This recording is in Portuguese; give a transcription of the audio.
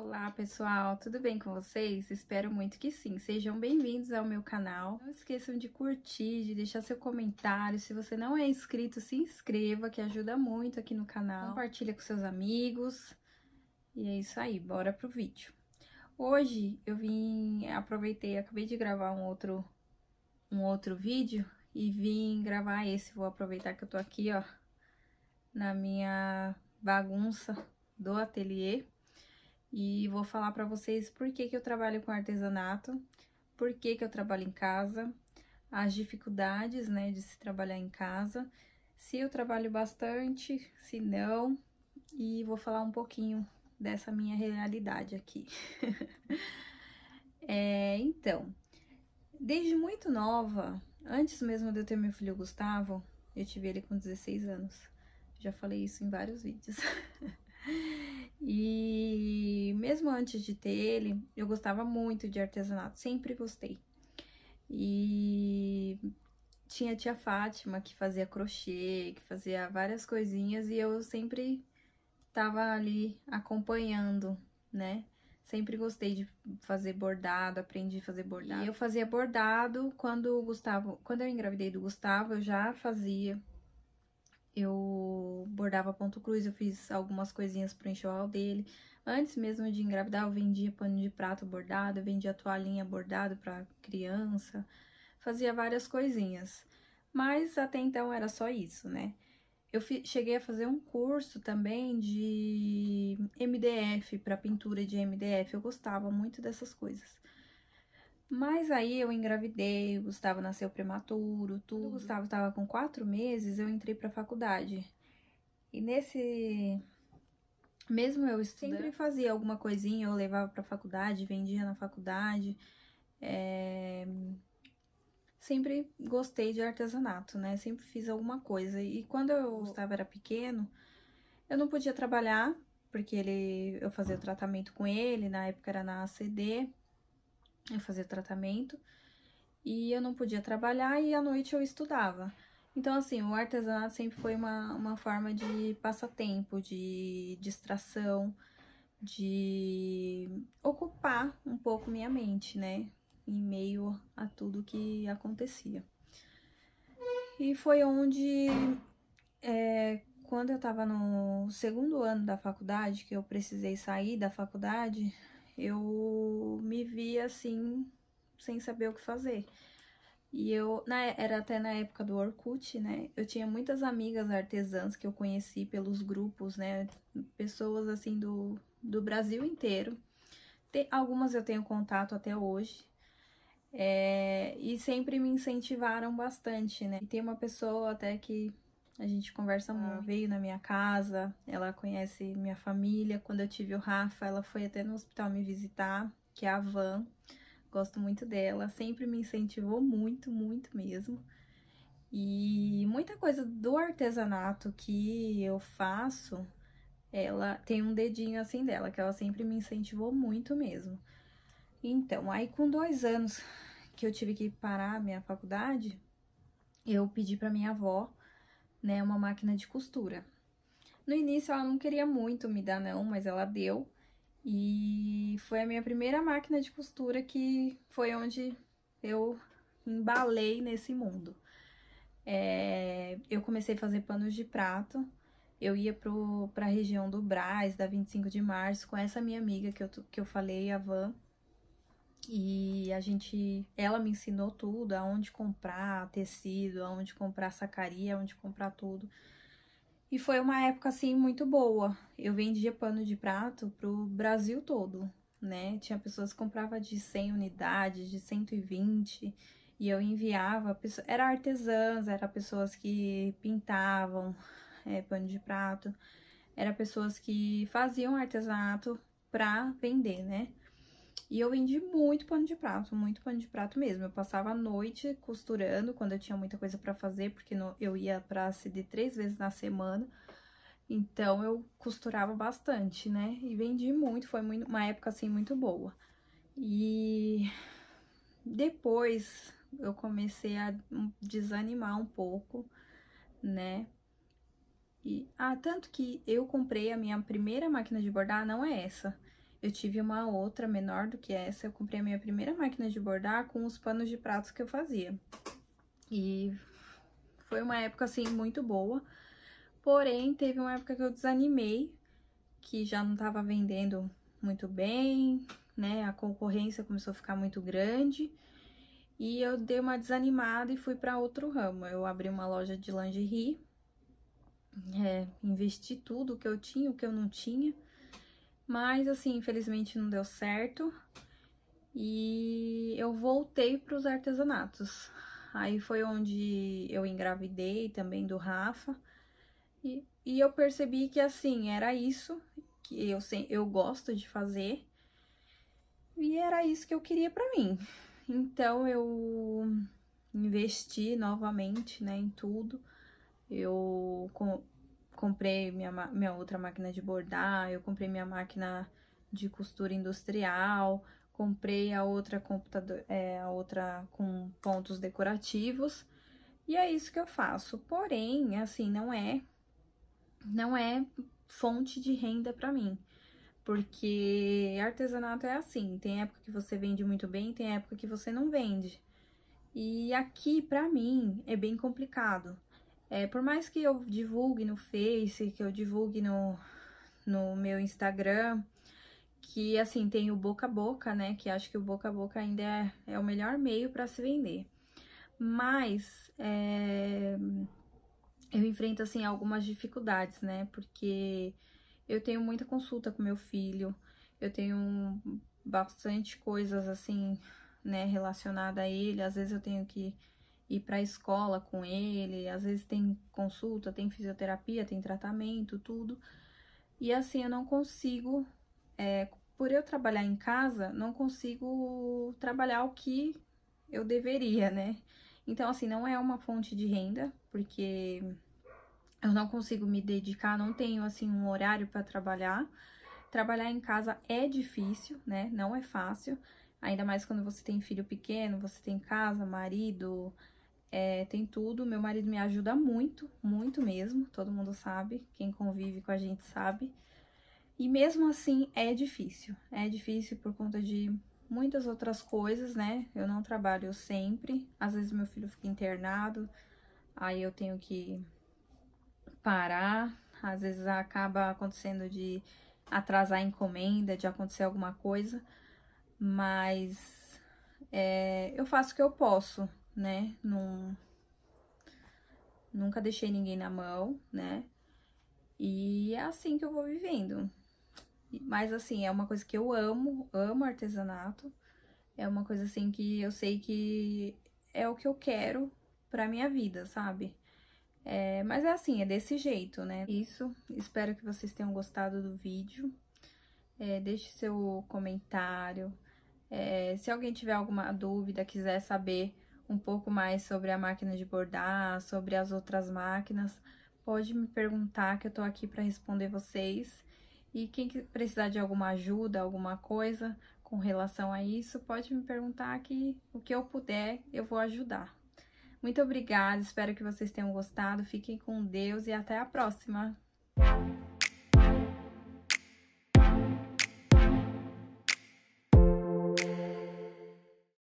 Olá pessoal, tudo bem com vocês? Espero muito que sim. Sejam bem-vindos ao meu canal. Não esqueçam de curtir, de deixar seu comentário. Se você não é inscrito, se inscreva, que ajuda muito aqui no canal. Compartilha com seus amigos. E é isso aí, bora pro vídeo. Hoje eu vim, aproveitei, acabei de gravar um outro, um outro vídeo e vim gravar esse. Vou aproveitar que eu tô aqui, ó, na minha bagunça do ateliê e vou falar para vocês por que, que eu trabalho com artesanato, por que, que eu trabalho em casa, as dificuldades né, de se trabalhar em casa, se eu trabalho bastante, se não, e vou falar um pouquinho dessa minha realidade aqui. é, então, desde muito nova, antes mesmo de eu ter meu filho Gustavo, eu tive ele com 16 anos. Já falei isso em vários vídeos. E mesmo antes de ter ele, eu gostava muito de artesanato, sempre gostei. E tinha a tia Fátima que fazia crochê, que fazia várias coisinhas e eu sempre estava ali acompanhando, né? Sempre gostei de fazer bordado, aprendi a fazer bordado. E eu fazia bordado quando o Gustavo, quando eu engravidei do Gustavo, eu já fazia eu bordava ponto cruz, eu fiz algumas coisinhas pro enxoval dele. Antes mesmo de engravidar, eu vendia pano de prato bordado, vendia toalhinha bordado para criança, fazia várias coisinhas. Mas até então era só isso, né? Eu cheguei a fazer um curso também de MDF, para pintura de MDF. Eu gostava muito dessas coisas. Mas aí eu engravidei, o Gustavo nasceu prematuro, tudo. o uhum. Gustavo estava com quatro meses, eu entrei para a faculdade. E nesse. Mesmo eu sempre fazia alguma coisinha, eu levava para a faculdade, vendia na faculdade. É... Sempre gostei de artesanato, né? Sempre fiz alguma coisa. E quando eu Gustavo era pequeno, eu não podia trabalhar, porque ele eu fazia o ah. tratamento com ele, na época era na ACD eu fazia tratamento e eu não podia trabalhar e à noite eu estudava. Então, assim, o artesanato sempre foi uma, uma forma de passatempo, de distração, de ocupar um pouco minha mente, né? Em meio a tudo que acontecia. E foi onde, é, quando eu estava no segundo ano da faculdade, que eu precisei sair da faculdade, eu me via assim, sem saber o que fazer. E eu, na, era até na época do Orkut, né? Eu tinha muitas amigas artesãs que eu conheci pelos grupos, né? Pessoas assim do, do Brasil inteiro. Tem, algumas eu tenho contato até hoje. É, e sempre me incentivaram bastante, né? E tem uma pessoa até que a gente conversa ah. muito. Ela veio na minha casa, ela conhece minha família. Quando eu tive o Rafa, ela foi até no hospital me visitar, que é a Van. Gosto muito dela, sempre me incentivou muito, muito mesmo. E muita coisa do artesanato que eu faço, ela tem um dedinho assim dela, que ela sempre me incentivou muito mesmo. Então, aí com dois anos que eu tive que parar a minha faculdade, eu pedi para minha avó né, uma máquina de costura. No início ela não queria muito me dar não, mas ela deu. E foi a minha primeira máquina de costura que foi onde eu embalei nesse mundo. É, eu comecei a fazer panos de prato, eu ia para a região do Brás, da 25 de março, com essa minha amiga que eu, que eu falei, a Van. E a gente, ela me ensinou tudo, aonde comprar tecido, aonde comprar sacaria, aonde comprar tudo. E foi uma época assim muito boa. Eu vendia pano de prato pro Brasil todo, né? Tinha pessoas que comprava de 100 unidades, de 120, e eu enviava, era artesãs, era pessoas que pintavam é, pano de prato, era pessoas que faziam artesanato para vender, né? E eu vendi muito pano de prato, muito pano de prato mesmo. Eu passava a noite costurando quando eu tinha muita coisa para fazer, porque no, eu ia pra CD três vezes na semana. Então, eu costurava bastante, né? E vendi muito, foi muito, uma época, assim, muito boa. E depois eu comecei a desanimar um pouco, né? E, ah, tanto que eu comprei a minha primeira máquina de bordar, não é essa. Eu tive uma outra menor do que essa, eu comprei a minha primeira máquina de bordar com os panos de pratos que eu fazia. E foi uma época, assim, muito boa. Porém, teve uma época que eu desanimei, que já não estava vendendo muito bem, né? A concorrência começou a ficar muito grande. E eu dei uma desanimada e fui para outro ramo. Eu abri uma loja de lingerie, é, investi tudo o que eu tinha, o que eu não tinha. Mas, assim, infelizmente não deu certo. E eu voltei para os artesanatos. Aí foi onde eu engravidei também do Rafa. E, e eu percebi que, assim, era isso que eu, eu gosto de fazer. E era isso que eu queria para mim. Então, eu investi novamente, né, em tudo. Eu comprei minha, minha outra máquina de bordar, eu comprei minha máquina de costura industrial, comprei a outra computador, é, a outra com pontos decorativos. E é isso que eu faço. Porém, assim, não é não é fonte de renda para mim. Porque artesanato é assim, tem época que você vende muito bem, tem época que você não vende. E aqui para mim é bem complicado. É, por mais que eu divulgue no Face, que eu divulgue no, no meu Instagram, que assim, tem o boca a boca, né? Que acho que o boca a boca ainda é, é o melhor meio para se vender. Mas é, eu enfrento assim algumas dificuldades, né? Porque eu tenho muita consulta com meu filho, eu tenho bastante coisas assim, né, relacionada a ele. Às vezes eu tenho que ir para a escola com ele, às vezes tem consulta, tem fisioterapia, tem tratamento, tudo. E assim eu não consigo, é, por eu trabalhar em casa, não consigo trabalhar o que eu deveria, né? Então, assim, não é uma fonte de renda, porque eu não consigo me dedicar, não tenho, assim, um horário para trabalhar. Trabalhar em casa é difícil, né? Não é fácil. Ainda mais quando você tem filho pequeno, você tem casa, marido, é, tem tudo, meu marido me ajuda muito, muito mesmo, todo mundo sabe, quem convive com a gente sabe. E mesmo assim é difícil, é difícil por conta de muitas outras coisas, né? Eu não trabalho sempre, às vezes meu filho fica internado, aí eu tenho que parar, às vezes acaba acontecendo de atrasar a encomenda, de acontecer alguma coisa, mas é, eu faço o que eu posso, né? Num... Nunca deixei ninguém na mão, né? E é assim que eu vou vivendo. Mas, assim, é uma coisa que eu amo, amo artesanato. É uma coisa, assim, que eu sei que é o que eu quero pra minha vida, sabe? É, mas é assim, é desse jeito, né? Isso, espero que vocês tenham gostado do vídeo. É, deixe seu comentário. É, se alguém tiver alguma dúvida, quiser saber um pouco mais sobre a máquina de bordar, sobre as outras máquinas, pode me perguntar que eu tô aqui para responder vocês. E quem precisar de alguma ajuda, alguma coisa com relação a isso, pode me perguntar que o que eu puder, eu vou ajudar. Muito obrigada, espero que vocês tenham gostado. Fiquem com Deus e até a próxima!